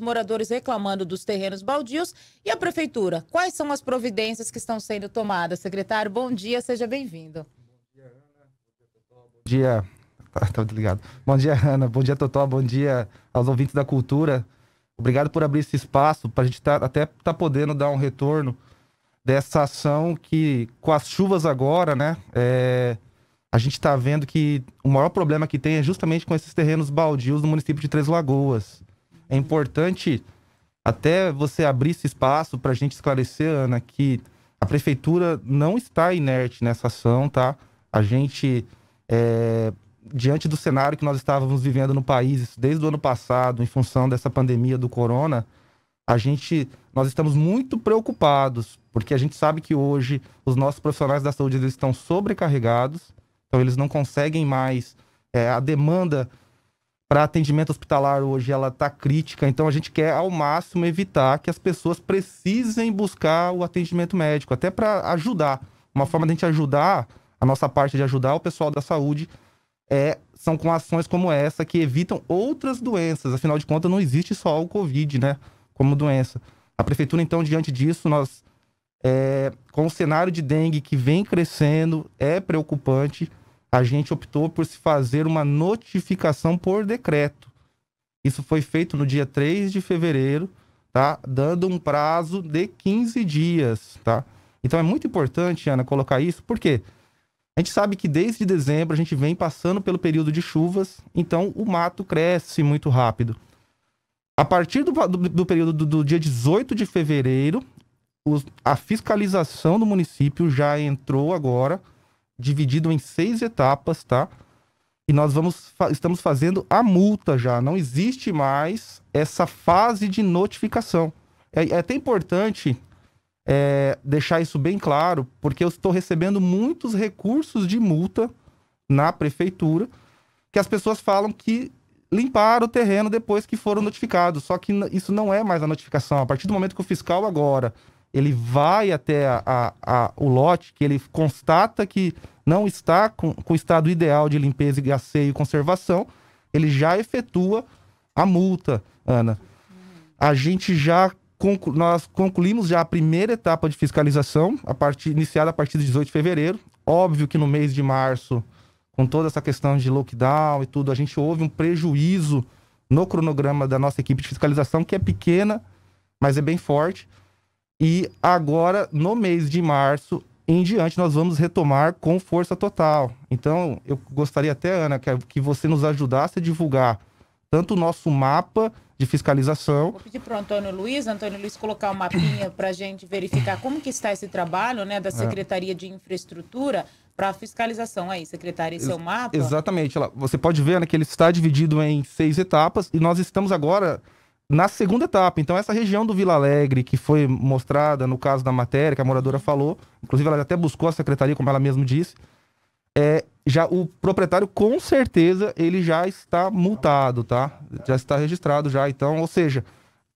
moradores reclamando dos terrenos baldios e a prefeitura. Quais são as providências que estão sendo tomadas? Secretário, bom dia, seja bem-vindo. Bom dia, Ana. Bom dia. Tá, ligado. Bom dia, Ana. Bom dia, Totó. Bom dia aos ouvintes da cultura. Obrigado por abrir esse espaço para a gente tá, até estar tá podendo dar um retorno dessa ação que, com as chuvas agora, né? É, a gente está vendo que o maior problema que tem é justamente com esses terrenos baldios no município de Três Lagoas. É importante até você abrir esse espaço para a gente esclarecer, Ana, que a prefeitura não está inerte nessa ação, tá? A gente, é, diante do cenário que nós estávamos vivendo no país desde o ano passado, em função dessa pandemia do corona, a gente, nós estamos muito preocupados, porque a gente sabe que hoje os nossos profissionais da saúde eles estão sobrecarregados, então eles não conseguem mais é, a demanda para atendimento hospitalar hoje ela está crítica, então a gente quer ao máximo evitar que as pessoas precisem buscar o atendimento médico, até para ajudar. Uma forma de a gente ajudar, a nossa parte de ajudar o pessoal da saúde é são com ações como essa que evitam outras doenças. Afinal de contas, não existe só o Covid, né, como doença. A prefeitura então diante disso nós é, com o cenário de dengue que vem crescendo é preocupante a gente optou por se fazer uma notificação por decreto. Isso foi feito no dia 3 de fevereiro, tá? Dando um prazo de 15 dias, tá? Então é muito importante, Ana, colocar isso, porque a gente sabe que desde dezembro a gente vem passando pelo período de chuvas, então o mato cresce muito rápido. A partir do, do, do período do, do, dia 18 de fevereiro, os, a fiscalização do município já entrou agora dividido em seis etapas, tá? E nós vamos estamos fazendo a multa já. Não existe mais essa fase de notificação. É, é até importante é, deixar isso bem claro, porque eu estou recebendo muitos recursos de multa na prefeitura que as pessoas falam que limparam o terreno depois que foram notificados. Só que isso não é mais a notificação. A partir do momento que o fiscal agora ele vai até a, a, a, o lote, que ele constata que não está com, com o estado ideal de limpeza, gasseio e conservação, ele já efetua a multa, Ana. A gente já conclu, nós concluímos já a primeira etapa de fiscalização, a partir, iniciada a partir de 18 de fevereiro. Óbvio que no mês de março, com toda essa questão de lockdown e tudo, a gente houve um prejuízo no cronograma da nossa equipe de fiscalização, que é pequena, mas é bem forte. E agora, no mês de março em diante, nós vamos retomar com força total. Então, eu gostaria até, Ana, que, você nos ajudasse a divulgar tanto o nosso mapa de fiscalização. Vou pedir para o Antônio Luiz, Antônio Luiz, colocar o um mapinha para a gente verificar como que está esse trabalho né, da é. Secretaria é. de Infraestrutura para fiscalização aí, secretária, esse é o mapa? Exatamente. Você pode ver né, que ele está dividido em seis etapas e nós estamos agora na segunda etapa. Então, essa região do Vila Alegre, que foi mostrada no caso da matéria, que a moradora falou, inclusive ela até buscou a secretaria, como ela mesma disse, é, já o proprietário, com certeza, ele já está multado, tá? Já está registrado já. Então, ou seja,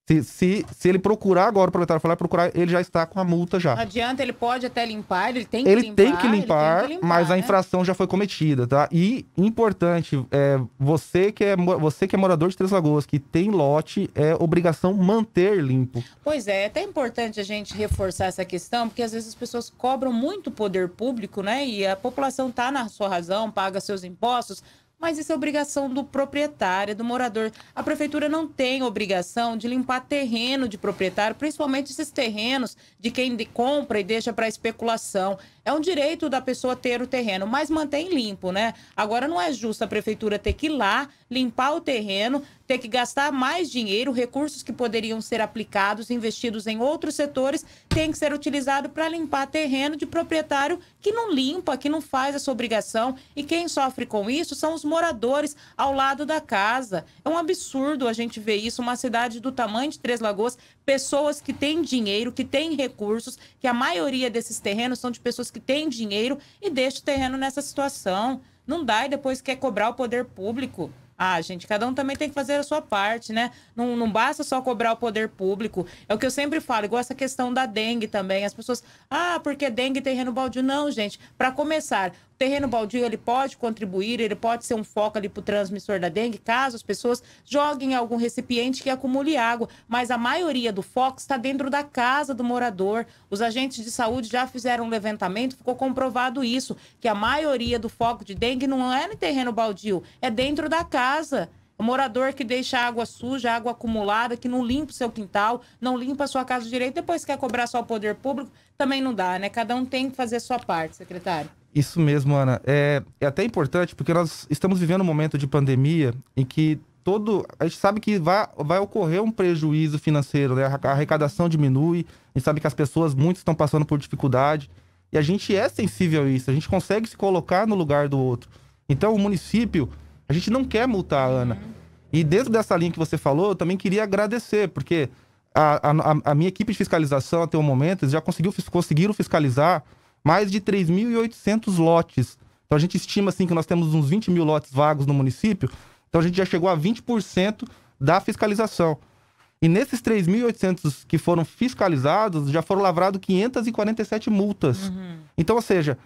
se, se, se ele procurar agora o proprietário falar, procurar, ele já está com a multa já. Não adianta, ele pode até limpar, ele tem que ele limpar. Tem que limpar, ele tem que limpar, mas né? a infração já foi cometida, tá? E importante, é, você, que é, você que é morador de Três Lagoas, que tem lote, é obrigação manter limpo. Pois é, é até importante a gente reforçar essa questão, porque às vezes as pessoas cobram muito poder público, né? E a população tá na sua razão, paga seus impostos, mas isso é obrigação do proprietário, do morador. A prefeitura não tem obrigação de limpar terreno de proprietário, principalmente esses terrenos de quem compra e deixa para especulação. É um direito da pessoa ter o terreno, mas mantém limpo, né? Agora não é justo a prefeitura ter que ir lá, limpar o terreno, ter que gastar mais dinheiro, recursos que poderiam ser aplicados, investidos em outros setores, tem que ser utilizado para limpar terreno de proprietário que não limpa, que não faz essa obrigação. E quem sofre com isso são os moradores ao lado da casa. É um absurdo a gente ver isso, uma cidade do tamanho de Três Lagoas, pessoas que têm dinheiro, que têm recursos, que a maioria desses terrenos são de pessoas que têm dinheiro e deixa o terreno nessa situação. Não dá e depois quer cobrar o poder público. Ah, gente, cada um também tem que fazer a sua parte, né? Não, não basta só cobrar o poder público. É o que eu sempre falo, igual essa questão da dengue também. As pessoas, ah, porque dengue tem terreno baldio. Não, gente. Para começar, terreno baldio ele pode contribuir, ele pode ser um foco ali para o transmissor da dengue, caso as pessoas joguem algum recipiente que acumule água. Mas a maioria do foco está dentro da casa do morador. Os agentes de saúde já fizeram um levantamento, ficou comprovado isso, que a maioria do foco de dengue não é no terreno baldio, é dentro da casa. O morador que deixa água suja, água acumulada, que não limpa o seu quintal, não limpa a sua casa direito, depois quer cobrar só o poder público, também não dá, né? Cada um tem que fazer a sua parte, secretário. Isso mesmo, Ana. É, é até importante porque nós estamos vivendo um momento de pandemia em que todo. A gente sabe que vai, vai ocorrer um prejuízo financeiro, né? A arrecadação diminui, a gente sabe que as pessoas, muitos estão passando por dificuldade. E a gente é sensível a isso, a gente consegue se colocar no lugar do outro. Então, o município, a gente não quer multar, uhum. Ana. E dentro dessa linha que você falou, eu também queria agradecer, porque a, a, a minha equipe de fiscalização, até o momento, eles já conseguiu, conseguiram fiscalizar mais de 3.800 lotes. Então a gente estima assim que nós temos uns 20 mil lotes vagos no município. Então a gente já chegou a 20% da fiscalização. E nesses 3.800 que foram fiscalizados, já foram lavrados 547 multas. Uhum. Então, ou seja,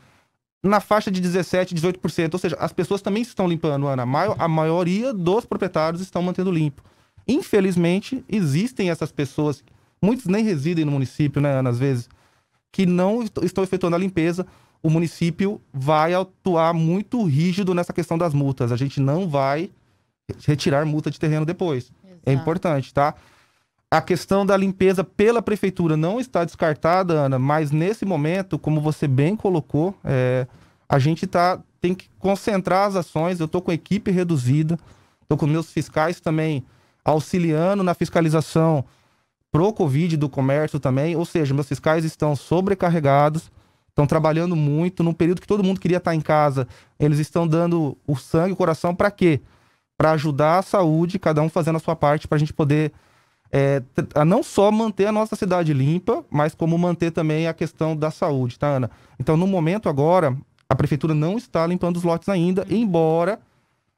na faixa de 17, 18%. Ou seja, as pessoas também estão limpando, Ana. A maioria dos proprietários estão mantendo limpo. Infelizmente, existem essas pessoas, muitos nem residem no município, né, Ana, às vezes, que não estão efetuando a limpeza, o município vai atuar muito rígido nessa questão das multas. A gente não vai retirar multa de terreno depois. É Exato. É importante, tá? A questão da limpeza pela prefeitura não está descartada, Ana, mas nesse momento, como você bem colocou, é, a gente tá, tem que concentrar as ações. Eu estou com equipe reduzida, estou com meus fiscais também auxiliando na fiscalização pro Covid do comércio também. Ou seja, meus fiscais estão sobrecarregados, estão trabalhando muito. Num período que todo mundo queria estar em casa, eles estão dando o sangue e o coração para quê? Para ajudar a saúde, cada um fazendo a sua parte para a gente poder é, não só manter a nossa cidade limpa, mas como manter também a questão da saúde, tá, Ana? Então, no momento agora, a prefeitura não está limpando os lotes ainda, embora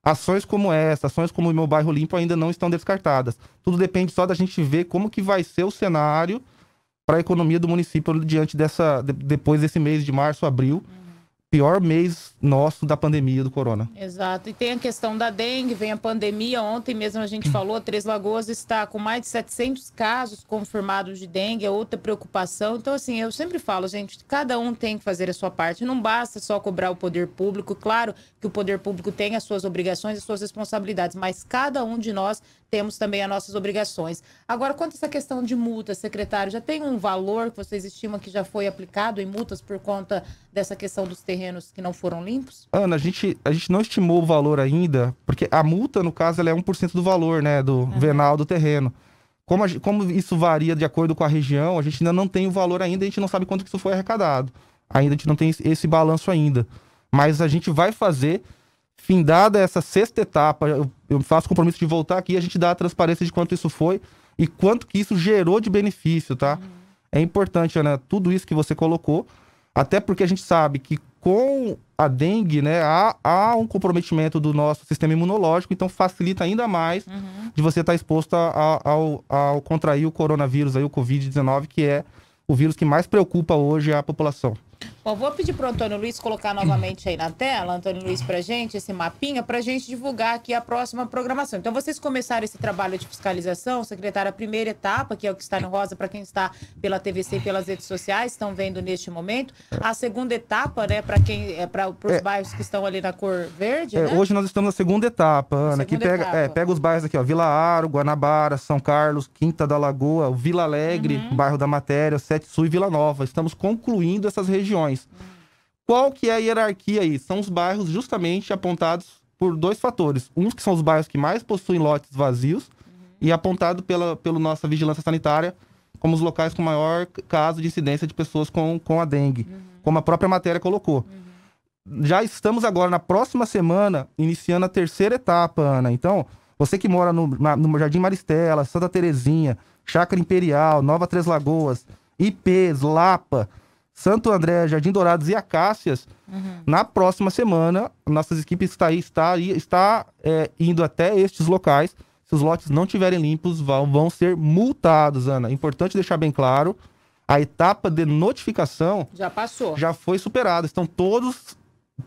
Ações como essa, ações como o Meu Bairro Limpo ainda não estão descartadas. Tudo depende só da gente ver como que vai ser o cenário para a economia do município diante dessa depois desse mês de março, abril, uhum pior mês nosso da pandemia do corona. Exato. E tem a questão da dengue, vem a pandemia. Ontem mesmo a gente falou, Três Lagoas está com mais de 700 casos confirmados de dengue, é outra preocupação. Então, assim, eu sempre falo, gente, cada um tem que fazer a sua parte. Não basta só cobrar o poder público. Claro que o poder público tem as suas obrigações e suas responsabilidades, mas cada um de nós temos também as nossas obrigações. Agora, quanto a essa questão de multas, secretário, já tem um valor que vocês estimam que já foi aplicado em multas por conta dessa questão dos terrenos que não foram limpos? Ana, a gente, a gente não estimou o valor ainda, porque a multa, no caso, ela é 1% do valor né, do uhum. venal do terreno. Como, a, como isso varia de acordo com a região, a gente ainda não tem o valor ainda, a gente não sabe quanto que isso foi arrecadado. Ainda a gente não tem esse balanço ainda. Mas a gente vai fazer findada essa sexta etapa, eu, eu faço compromisso de voltar aqui e a gente dá a transparência de quanto isso foi e quanto que isso gerou de benefício, tá? Uhum. É importante, Ana, tudo isso que você colocou, até porque a gente sabe que com a dengue, né, há, há um comprometimento do nosso sistema imunológico, então facilita ainda mais uhum. de você estar tá exposto a, a, ao, ao contrair o coronavírus, aí, o Covid-19, que é o vírus que mais preocupa hoje a população. Bom, vou pedir para o Antônio Luiz colocar novamente aí na tela, Antônio Luiz, para gente esse mapinha, para gente divulgar aqui a próxima programação. Então, vocês começaram esse trabalho de fiscalização, secretário a primeira etapa, que é o que está no rosa, para quem está pela TVC e pelas redes sociais, estão vendo neste momento. A segunda etapa, né, para quem é para os é, bairros que estão ali na cor verde. É, né? Hoje nós estamos na segunda etapa, Ana, segunda que pega, etapa. É, pega os bairros aqui, ó, Vila Aro, Guanabara, São Carlos, Quinta da Lagoa, Vila Alegre, uhum. bairro da Matéria, Sete Sul e Vila Nova. Estamos concluindo essas regiões. Qual que é a hierarquia aí? São os bairros justamente apontados por dois fatores. uns que são os bairros que mais possuem lotes vazios e apontado pela, pela nossa vigilância sanitária como os locais com maior caso de incidência de pessoas com, com a dengue, uhum. como a própria matéria colocou. Uhum. Já estamos agora, na próxima semana, iniciando a terceira etapa, Ana. Então, você que mora no, na, no Jardim Maristela, Santa Terezinha, Chácara Imperial, Nova Três Lagoas, IPs, Lapa, Santo André, Jardim Dourados e Acácias. Uhum. Na próxima semana, nossas equipes está está, está é, indo até estes locais. Se os lotes não tiverem limpos, vão, vão ser multados, Ana. É importante deixar bem claro, a etapa de notificação já passou, já foi superada. Estão todos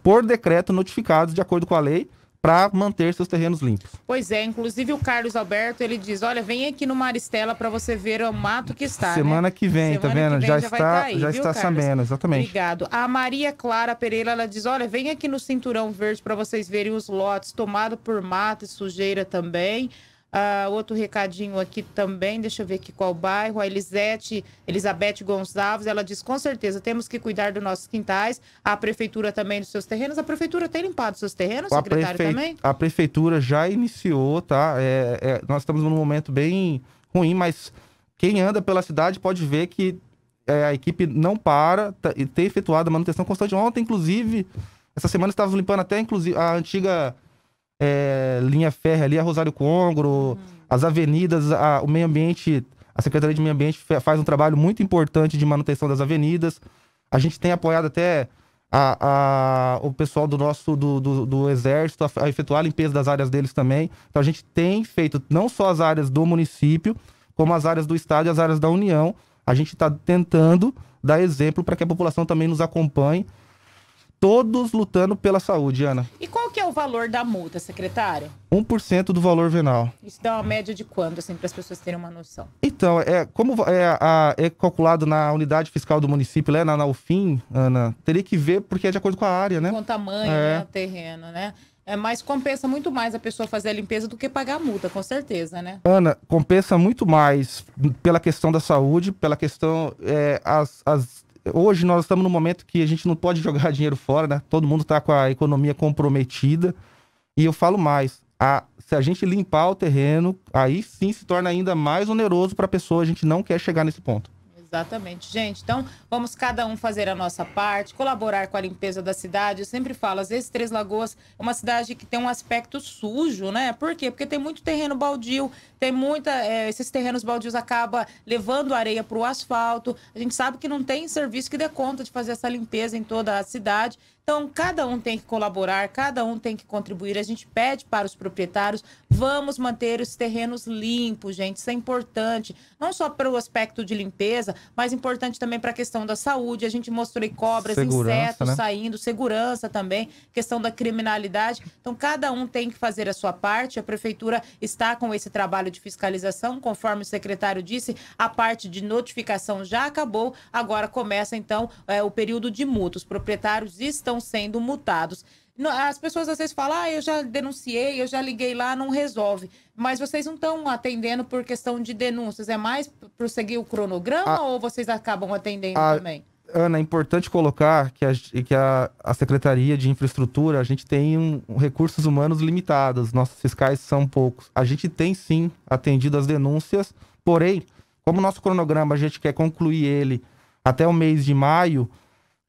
por decreto notificados de acordo com a lei para manter seus terrenos limpos. Pois é, inclusive o Carlos Alberto, ele diz, olha, vem aqui no Maristela para você ver o mato que está. Né? Semana né? que vem, tá Semana tá vendo? Vem já, já, está, tá já viu, está Carlos? sabendo, exatamente. Obrigado. A Maria Clara Pereira, ela diz, olha, vem aqui no Cinturão Verde para vocês verem os lotes tomados por mato e sujeira também. Uh, outro recadinho aqui também, deixa eu ver aqui qual bairro. A Elisete, Elizabeth Gonçalves, ela diz: com certeza temos que cuidar dos nossos quintais, a prefeitura também dos seus terrenos. A prefeitura tem limpado seus terrenos, a secretário prefe... também? A prefeitura já iniciou, tá? É, é, nós estamos num momento bem ruim, mas quem anda pela cidade pode ver que é, a equipe não para tá, e tem efetuado a manutenção constante. Ontem, inclusive, essa semana estávamos limpando até inclusive a antiga é, linha férrea ali, a Rosário Congro, hum. as avenidas, a, o meio ambiente, a Secretaria de Meio Ambiente faz um trabalho muito importante de manutenção das avenidas. A gente tem apoiado até a, a, o pessoal do nosso do, do, do exército a, a, efetuar a limpeza das áreas deles também. Então a gente tem feito não só as áreas do município, como as áreas do estado e as áreas da União. A gente está tentando dar exemplo para que a população também nos acompanhe todos lutando pela saúde, Ana. E qual que é o valor da multa, secretário? 1% do valor venal. Isso dá uma média de quanto, assim, para as pessoas terem uma noção? Então, é, como é, a, é calculado na unidade fiscal do município, né, na, na UFIM, Ana, teria que ver porque é de acordo com a área, né? Com o tamanho, é. né, o terreno, né? É, mas compensa muito mais a pessoa fazer a limpeza do que pagar a multa, com certeza, né? Ana, compensa muito mais pela questão da saúde, pela questão. É, as, as hoje nós estamos num momento que a gente não pode jogar dinheiro fora, né? Todo mundo está com a economia comprometida. E eu falo mais, a, se a gente limpar o terreno, aí sim se torna ainda mais oneroso para a pessoa. A gente não quer chegar nesse ponto. Exatamente. Gente, então vamos cada um fazer a nossa parte, colaborar com a limpeza da cidade. Eu sempre falo, às vezes Três Lagoas é uma cidade que tem um aspecto sujo, né? Por quê? Porque tem muito terreno baldio, tem muita. É, esses terrenos baldios acabam levando areia para o asfalto. A gente sabe que não tem serviço que dê conta de fazer essa limpeza em toda a cidade. Então, cada um tem que colaborar, cada um tem que contribuir. A gente pede para os proprietários, vamos manter os terrenos limpos, gente. Isso é importante, não só para o aspecto de limpeza, mas importante também para a questão da saúde. A gente mostrou cobras, segurança, insetos né? saindo, segurança também, questão da criminalidade. Então, cada um tem que fazer a sua parte. A prefeitura está com esse trabalho de fiscalização, conforme o secretário disse, a parte de notificação já acabou. Agora começa então é, o período de multa. Os proprietários estão estão sendo multados. As pessoas às vezes falam, ah, eu já denunciei, eu já liguei lá, não resolve. Mas vocês não estão atendendo por questão de denúncias, é mais para seguir o cronograma a... Ah. ou vocês acabam atendendo a... Ah, também? Ana, é importante colocar que, a, que a, a, Secretaria de Infraestrutura, a gente tem um, um, recursos humanos limitados, nossos fiscais são poucos. A gente tem sim atendido as denúncias, porém, como nosso cronograma a gente quer concluir ele até o mês de maio,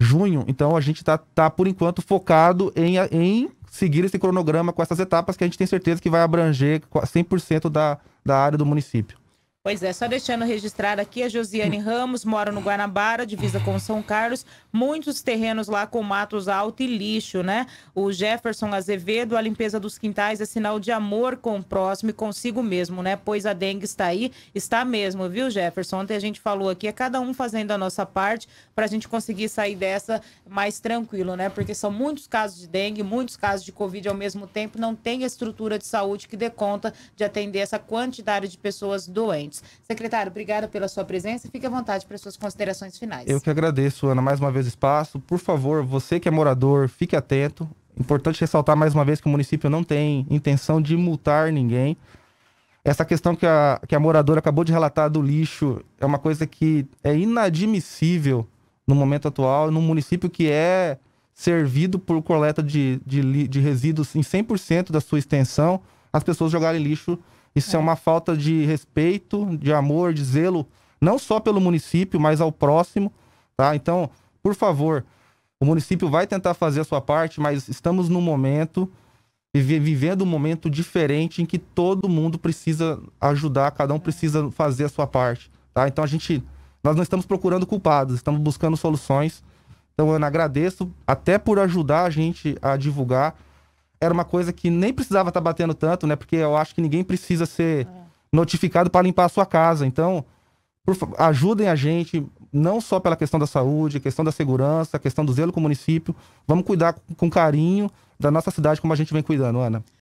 junho. Então a gente está, tá, por enquanto, focado em, em seguir esse cronograma com essas etapas que a gente tem certeza que vai abranger 100% da, da área do município. Pois é, só deixando registrado aqui, a Josiane Ramos mora no Guanabara, divisa com São Carlos, muitos terrenos lá com matos alto e lixo, né? O Jefferson Azevedo, a limpeza dos quintais é sinal de amor com o próximo e consigo mesmo, né? Pois a dengue está aí, está mesmo, viu, Jefferson? Ontem a gente falou aqui, é cada um fazendo a nossa parte para a gente conseguir sair dessa mais tranquilo, né? Porque são muitos casos de dengue, muitos casos de Covid ao mesmo tempo, não tem estrutura de saúde que dê conta de atender essa quantidade de pessoas doentes. Secretário, obrigado pela sua presença e fique à vontade para suas considerações finais. Eu que agradeço, Ana, mais uma vez o espaço. Por favor, você que é morador, fique atento. Importante ressaltar mais uma vez que o município não tem intenção de multar ninguém. Essa questão que a, que a moradora acabou de relatar do lixo é uma coisa que é inadmissível no momento atual, num município que é servido por coleta de, de, de resíduos em 100% da sua extensão, as pessoas jogarem lixo isso é. é uma falta de respeito, de amor, de zelo, não só pelo município, mas ao próximo, tá? Então, por favor, o município vai tentar fazer a sua parte, mas estamos num momento vivendo um momento diferente em que todo mundo precisa ajudar, cada um precisa fazer a sua parte, tá? Então a gente nós não estamos procurando culpados, estamos buscando soluções. Então, Ana, agradeço até por ajudar a gente a divulgar era uma coisa que nem precisava estar tá batendo tanto, né? Porque eu acho que ninguém precisa ser é. notificado para limpar a sua casa. Então, por, ajudem a gente, não só pela questão da saúde, questão da segurança, questão do zelo com o município. Vamos cuidar com carinho da nossa cidade como a gente vem cuidando, Ana.